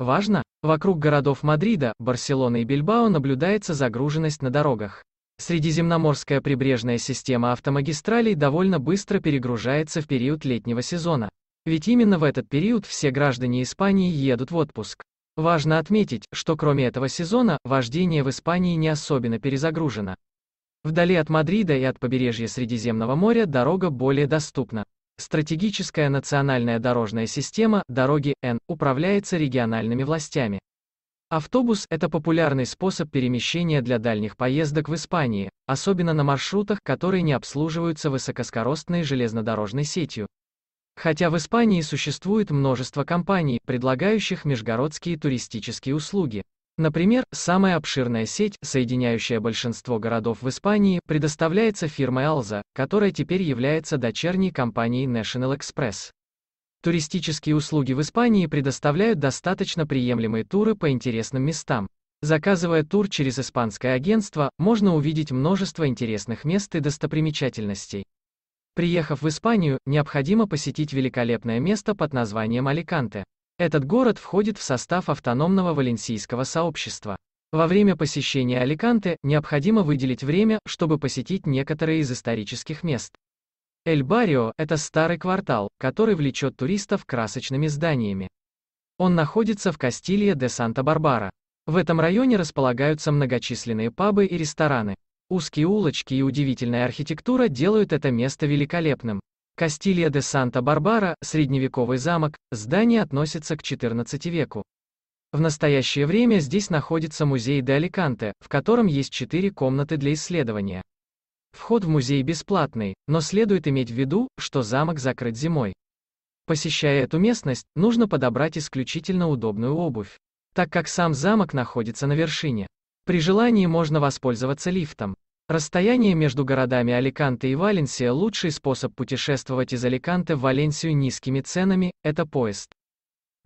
Важно, вокруг городов Мадрида, Барселоны и Бильбао наблюдается загруженность на дорогах. Средиземноморская прибрежная система автомагистралей довольно быстро перегружается в период летнего сезона. Ведь именно в этот период все граждане Испании едут в отпуск. Важно отметить, что кроме этого сезона, вождение в Испании не особенно перезагружено. Вдали от Мадрида и от побережья Средиземного моря дорога более доступна. Стратегическая национальная дорожная система «Дороги Н» управляется региональными властями. Автобус – это популярный способ перемещения для дальних поездок в Испании, особенно на маршрутах, которые не обслуживаются высокоскоростной железнодорожной сетью. Хотя в Испании существует множество компаний, предлагающих межгородские туристические услуги. Например, самая обширная сеть, соединяющая большинство городов в Испании, предоставляется фирмой Alza, которая теперь является дочерней компанией National Express. Туристические услуги в Испании предоставляют достаточно приемлемые туры по интересным местам. Заказывая тур через испанское агентство, можно увидеть множество интересных мест и достопримечательностей. Приехав в Испанию, необходимо посетить великолепное место под названием Аликанте. Этот город входит в состав автономного валенсийского сообщества. Во время посещения Аликанте необходимо выделить время, чтобы посетить некоторые из исторических мест. Эль-Барио – это старый квартал, который влечет туристов красочными зданиями. Он находится в Кастилье де Санта-Барбара. В этом районе располагаются многочисленные пабы и рестораны. Узкие улочки и удивительная архитектура делают это место великолепным. Кастилья де Санта-Барбара, средневековый замок, здание относится к XIV веку. В настоящее время здесь находится музей де Аликанте, в котором есть четыре комнаты для исследования. Вход в музей бесплатный, но следует иметь в виду, что замок закрыт зимой. Посещая эту местность, нужно подобрать исключительно удобную обувь, так как сам замок находится на вершине. При желании можно воспользоваться лифтом. Расстояние между городами Аликанте и Валенсия – лучший способ путешествовать из Аликанте в Валенсию низкими ценами – это поезд.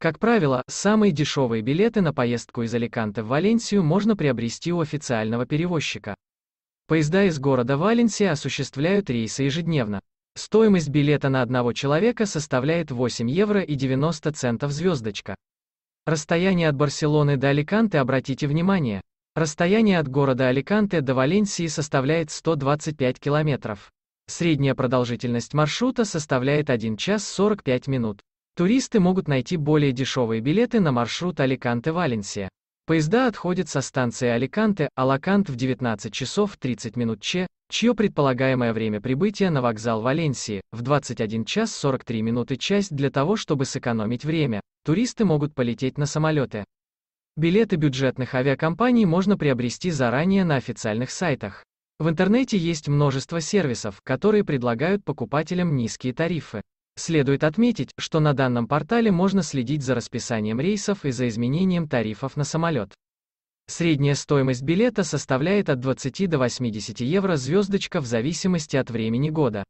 Как правило, самые дешевые билеты на поездку из Аликанте в Валенсию можно приобрести у официального перевозчика. Поезда из города Валенсия осуществляют рейсы ежедневно. Стоимость билета на одного человека составляет 8 евро и 90 центов звездочка. Расстояние от Барселоны до Аликанте обратите внимание – Расстояние от города Аликанте до Валенсии составляет 125 километров. Средняя продолжительность маршрута составляет 1 час 45 минут. Туристы могут найти более дешевые билеты на маршрут Аликанте-Валенсия. Поезда отходят со станции Аликанте, Алакант в 19 часов 30 минут Ч, чье предполагаемое время прибытия на вокзал Валенсии в 21 час 43 минуты часть для того, чтобы сэкономить время. Туристы могут полететь на самолеты. Билеты бюджетных авиакомпаний можно приобрести заранее на официальных сайтах. В интернете есть множество сервисов, которые предлагают покупателям низкие тарифы. Следует отметить, что на данном портале можно следить за расписанием рейсов и за изменением тарифов на самолет. Средняя стоимость билета составляет от 20 до 80 евро звездочка в зависимости от времени года.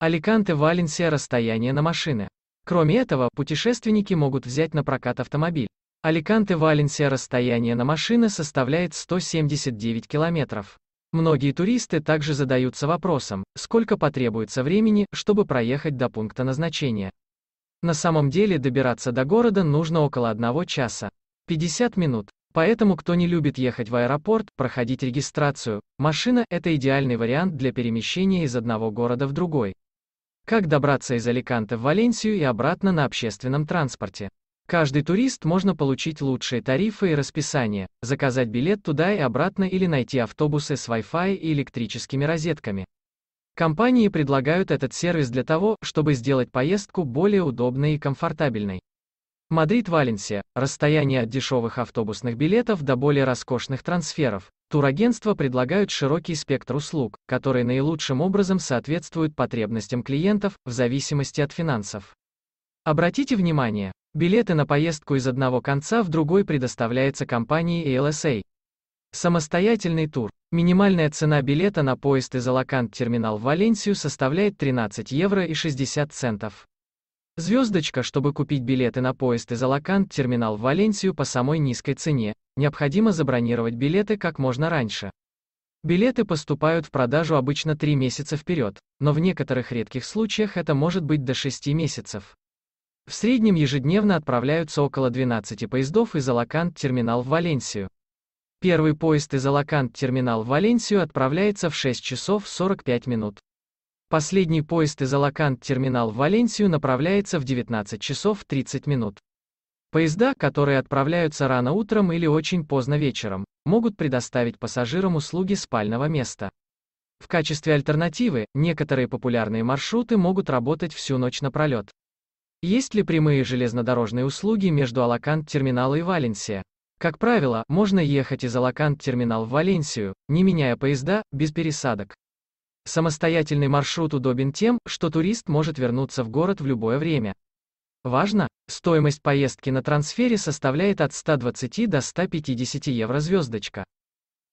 Аликанте Валенсия расстояние на машины. Кроме этого, путешественники могут взять на прокат автомобиль. Аликанте-Валенсия расстояние на машины составляет 179 километров. Многие туристы также задаются вопросом, сколько потребуется времени, чтобы проехать до пункта назначения. На самом деле добираться до города нужно около 1 часа 50 минут. Поэтому кто не любит ехать в аэропорт, проходить регистрацию, машина – это идеальный вариант для перемещения из одного города в другой. Как добраться из Аликанте в Валенсию и обратно на общественном транспорте? Каждый турист можно получить лучшие тарифы и расписание, заказать билет туда и обратно или найти автобусы с Wi-Fi и электрическими розетками. Компании предлагают этот сервис для того, чтобы сделать поездку более удобной и комфортабельной. Мадрид-Валенсия. Расстояние от дешевых автобусных билетов до более роскошных трансферов. Турагентства предлагают широкий спектр услуг, которые наилучшим образом соответствуют потребностям клиентов, в зависимости от финансов. Обратите внимание, Билеты на поездку из одного конца в другой предоставляется компанией ALSA. Самостоятельный тур. Минимальная цена билета на поезд из Алакант-терминал в Валенсию составляет 13 евро и 60 центов. Звездочка, чтобы купить билеты на поезд из Алакант-терминал в Валенсию по самой низкой цене, необходимо забронировать билеты как можно раньше. Билеты поступают в продажу обычно 3 месяца вперед, но в некоторых редких случаях это может быть до 6 месяцев. В среднем ежедневно отправляются около 12 поездов из Алакант-терминал в Валенсию. Первый поезд из Алакант-терминал в Валенсию отправляется в 6 часов 45 минут. Последний поезд из Алакант-терминал в Валенсию направляется в 19 часов 30 минут. Поезда, которые отправляются рано утром или очень поздно вечером, могут предоставить пассажирам услуги спального места. В качестве альтернативы, некоторые популярные маршруты могут работать всю ночь напролет. Есть ли прямые железнодорожные услуги между Алакант-терминал и Валенсия? Как правило, можно ехать из Алакант-терминал в Валенсию, не меняя поезда, без пересадок. Самостоятельный маршрут удобен тем, что турист может вернуться в город в любое время. Важно, стоимость поездки на трансфере составляет от 120 до 150 евро звездочка.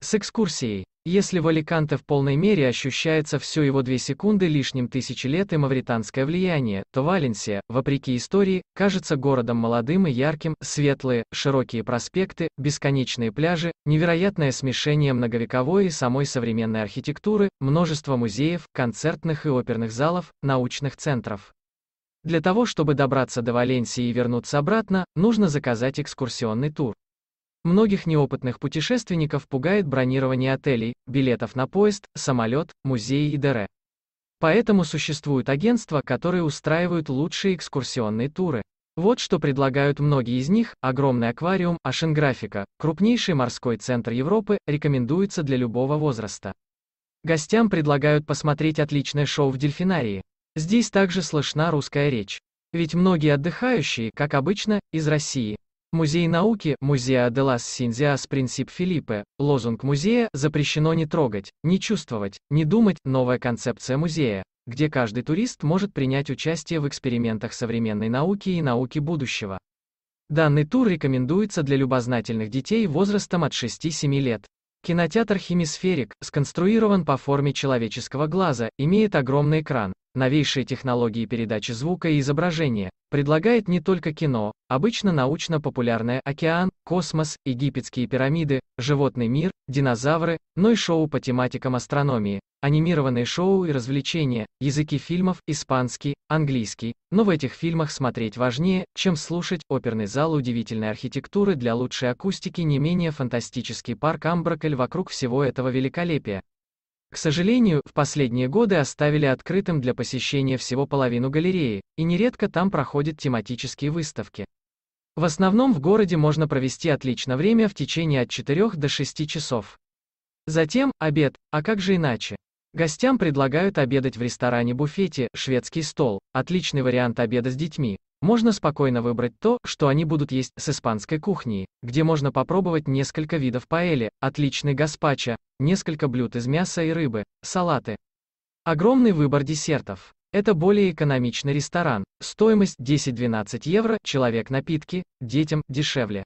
С экскурсией. Если в Аликанте в полной мере ощущается все его две секунды лишним тысячи лет и мавританское влияние, то Валенсия, вопреки истории, кажется городом молодым и ярким, светлые, широкие проспекты, бесконечные пляжи, невероятное смешение многовековой и самой современной архитектуры, множество музеев, концертных и оперных залов, научных центров. Для того, чтобы добраться до Валенсии и вернуться обратно, нужно заказать экскурсионный тур. Многих неопытных путешественников пугает бронирование отелей, билетов на поезд, самолет, музеи и ДР. Поэтому существуют агентства, которые устраивают лучшие экскурсионные туры. Вот что предлагают многие из них, огромный аквариум, Ашенграфика, крупнейший морской центр Европы, рекомендуется для любого возраста. Гостям предлагают посмотреть отличное шоу в дельфинарии. Здесь также слышна русская речь. Ведь многие отдыхающие, как обычно, из России. Музей науки, Музеа де лас Синдиас Принцип Филиппе, лозунг музея «Запрещено не трогать, не чувствовать, не думать» – новая концепция музея, где каждый турист может принять участие в экспериментах современной науки и науки будущего. Данный тур рекомендуется для любознательных детей возрастом от 6-7 лет. Кинотеатр «Химисферик» сконструирован по форме человеческого глаза, имеет огромный экран, новейшие технологии передачи звука и изображения, предлагает не только кино, обычно научно-популярное «Океан», «Космос», «Египетские пирамиды», «Животный мир», «Динозавры», но и шоу по тематикам астрономии, анимированные шоу и развлечения, языки фильмов, испанский, английский, но в этих фильмах смотреть важнее, чем слушать оперный зал удивительной архитектуры для лучшей акустики не менее фантастический парк Амбракель вокруг всего этого великолепия. К сожалению, в последние годы оставили открытым для посещения всего половину галереи, и нередко там проходят тематические выставки. В основном в городе можно провести отлично время в течение от 4 до 6 часов. Затем обед, а как же иначе? Гостям предлагают обедать в ресторане-буфете, шведский стол, отличный вариант обеда с детьми, можно спокойно выбрать то, что они будут есть с испанской кухней, где можно попробовать несколько видов паэли, отличный гаспачо, несколько блюд из мяса и рыбы, салаты. Огромный выбор десертов. Это более экономичный ресторан. Стоимость 10-12 евро, человек напитки, детям дешевле.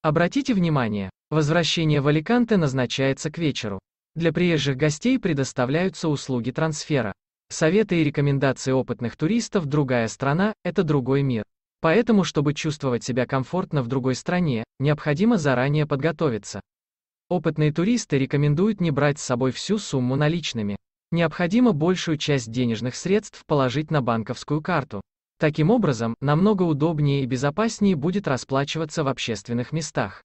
Обратите внимание, возвращение в Аликанте назначается к вечеру. Для приезжих гостей предоставляются услуги трансфера. Советы и рекомендации опытных туристов «Другая страна – это другой мир». Поэтому, чтобы чувствовать себя комфортно в другой стране, необходимо заранее подготовиться. Опытные туристы рекомендуют не брать с собой всю сумму наличными. Необходимо большую часть денежных средств положить на банковскую карту. Таким образом, намного удобнее и безопаснее будет расплачиваться в общественных местах.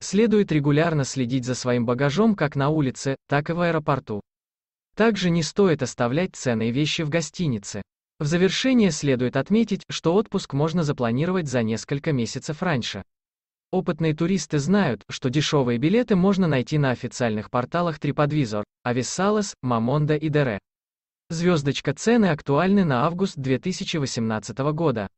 Следует регулярно следить за своим багажом как на улице, так и в аэропорту. Также не стоит оставлять ценные вещи в гостинице. В завершение следует отметить, что отпуск можно запланировать за несколько месяцев раньше. Опытные туристы знают, что дешевые билеты можно найти на официальных порталах TripAdvisor, Avisalas, Mamonda и Dere. Звездочка цены актуальны на август 2018 года.